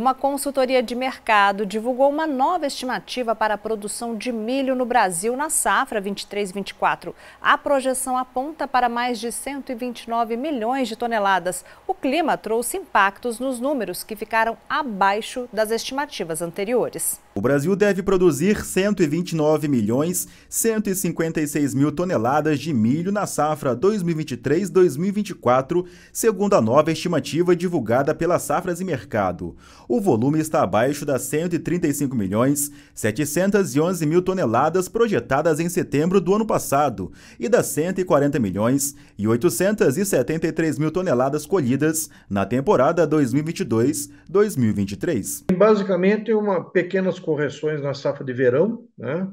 Uma consultoria de mercado divulgou uma nova estimativa para a produção de milho no Brasil na safra 23-24. A projeção aponta para mais de 129 milhões de toneladas. O clima trouxe impactos nos números que ficaram abaixo das estimativas anteriores. O Brasil deve produzir 129 milhões 156 mil toneladas de milho na safra 2023-2024, segundo a nova estimativa divulgada pela Safras e Mercado. O volume está abaixo das 135 milhões 711 mil toneladas projetadas em setembro do ano passado e das 140 milhões e 873 mil toneladas colhidas na temporada 2022-2023. Basicamente, uma pequena correções na safra de verão, né?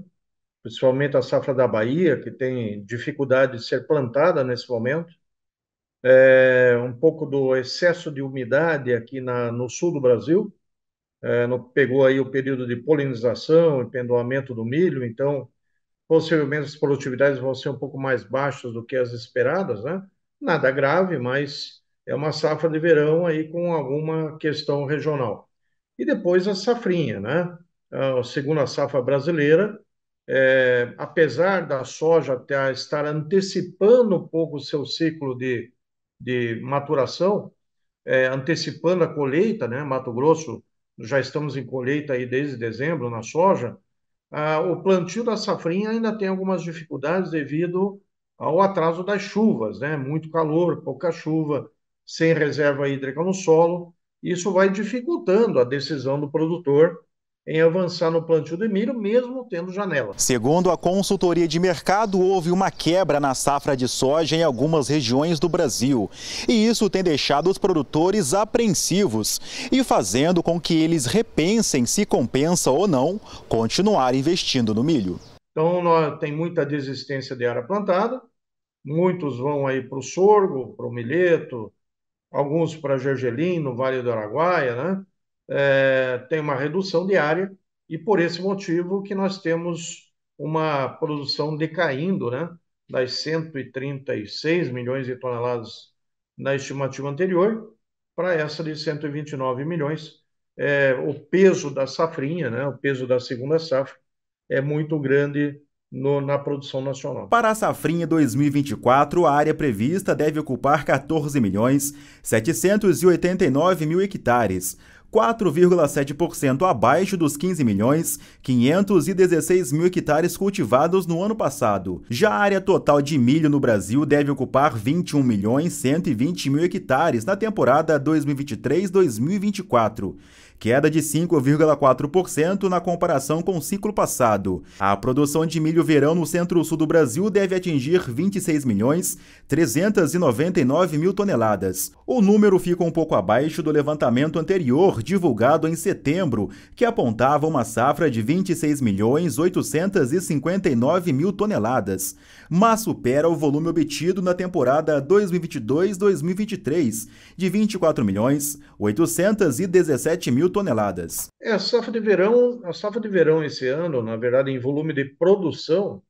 principalmente a safra da Bahia, que tem dificuldade de ser plantada nesse momento. É, um pouco do excesso de umidade aqui na, no sul do Brasil, é, no, pegou aí o período de polinização e pendoamento do milho, então possivelmente as produtividades vão ser um pouco mais baixas do que as esperadas, né? Nada grave, mas é uma safra de verão aí com alguma questão regional. E depois a safrinha, né? É a segunda safra brasileira, é, apesar da soja tá, estar antecipando um pouco o seu ciclo de, de maturação, é, antecipando a colheita, né? Mato Grosso, já estamos em colheita aí desde dezembro na soja, a, o plantio da safrinha ainda tem algumas dificuldades devido ao atraso das chuvas, né? Muito calor, pouca chuva, sem reserva hídrica no solo, isso vai dificultando a decisão do produtor em avançar no plantio do milho, mesmo tendo janela. Segundo a consultoria de mercado, houve uma quebra na safra de soja em algumas regiões do Brasil. E isso tem deixado os produtores apreensivos e fazendo com que eles repensem se compensa ou não continuar investindo no milho. Então, tem muita desistência de área plantada, muitos vão aí para o sorgo, para o milheto, alguns para gergelim, no Vale do Araguaia, né? é, tem uma redução de área e por esse motivo que nós temos uma produção decaindo, né? Das 136 milhões de toneladas na estimativa anterior para essa de 129 milhões. É, o peso da safrinha, né? O peso da segunda safra é muito grande no, na produção nacional. Para a safrinha 2024, a área prevista deve ocupar 14 milhões 789 mil hectares. 4,7% abaixo dos 15 milhões 516 mil hectares cultivados no ano passado. Já a área total de milho no Brasil deve ocupar 21 milhões 120 mil hectares na temporada 2023-2024, queda de 5,4% na comparação com o ciclo passado. A produção de milho verão no centro-sul do Brasil deve atingir 26 milhões 399 mil toneladas. O número fica um pouco abaixo do levantamento anterior divulgado em setembro, que apontava uma safra de 26 milhões 859 mil toneladas, mas supera o volume obtido na temporada 2022-2023, de 24 milhões 817 mil toneladas. É, a safra de verão, a safra de verão esse ano, na verdade, em volume de produção,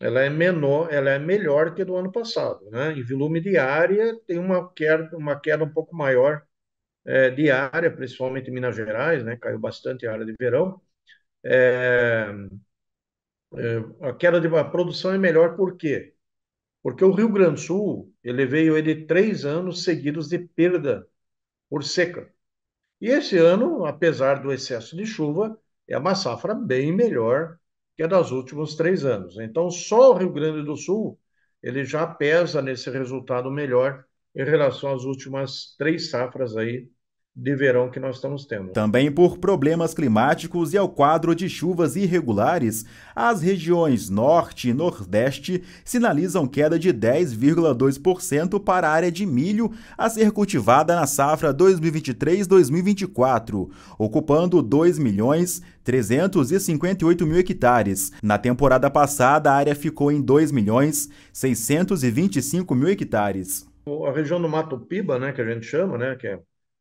ela é menor, ela é melhor que do ano passado, né? Em volume de área tem uma queda, uma queda um pouco maior é, diária, principalmente em Minas Gerais, né? Caiu bastante a área de verão. É, é, a queda de a produção é melhor por quê? Porque o Rio Grande do Sul, ele veio ele três anos seguidos de perda por seca. E esse ano, apesar do excesso de chuva, é uma safra bem melhor que a dos últimos três anos. Então, só o Rio Grande do Sul, ele já pesa nesse resultado melhor em relação às últimas três safras aí de verão que nós estamos tendo. Também por problemas climáticos e ao quadro de chuvas irregulares, as regiões Norte e Nordeste sinalizam queda de 10,2% para a área de milho a ser cultivada na safra 2023-2024, ocupando 2 milhões 358 mil hectares. Na temporada passada, a área ficou em 2 milhões 625 mil hectares a região do Mato Piba, né, que a gente chama, né, que é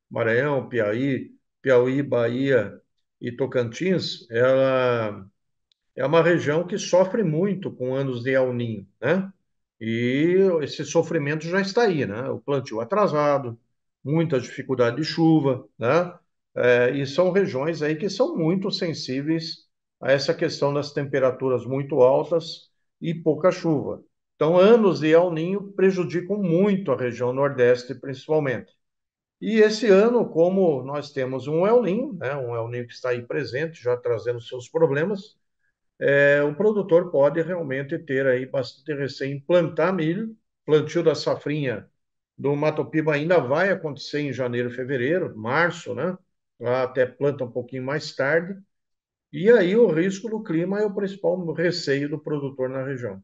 Maranhão, Piauí, Piauí, Bahia e Tocantins, ela é uma região que sofre muito com anos de El Ninho, né? E esse sofrimento já está aí, né? O plantio atrasado, muita dificuldade de chuva, né? É, e são regiões aí que são muito sensíveis a essa questão das temperaturas muito altas e pouca chuva. Então, anos de El Ninho prejudicam muito a região Nordeste, principalmente. E esse ano, como nós temos um El Ninho, né, um El Ninho que está aí presente, já trazendo seus problemas, é, o produtor pode realmente ter aí bastante receio em plantar milho. Plantio da safrinha do Mato Piba ainda vai acontecer em janeiro, fevereiro, março, né? Lá até planta um pouquinho mais tarde. E aí o risco do clima é o principal receio do produtor na região.